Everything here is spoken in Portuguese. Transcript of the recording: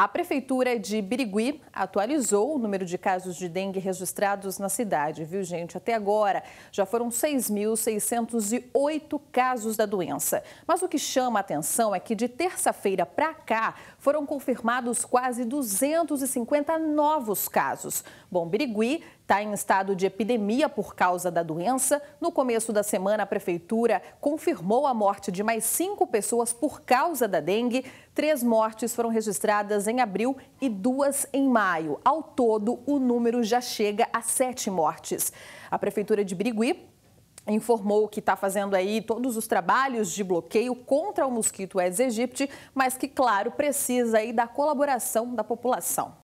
A Prefeitura de Birigui atualizou o número de casos de dengue registrados na cidade, viu, gente? Até agora já foram 6.608 casos da doença. Mas o que chama a atenção é que de terça-feira para cá foram confirmados quase 250 novos casos. Bom, Birigui está em estado de epidemia por causa da doença. No começo da semana, a Prefeitura confirmou a morte de mais cinco pessoas por causa da dengue. Três mortes foram registradas em abril e duas em maio. Ao todo, o número já chega a sete mortes. A Prefeitura de Birigui informou que está fazendo aí todos os trabalhos de bloqueio contra o mosquito Aedes aegypti, mas que, claro, precisa aí da colaboração da população.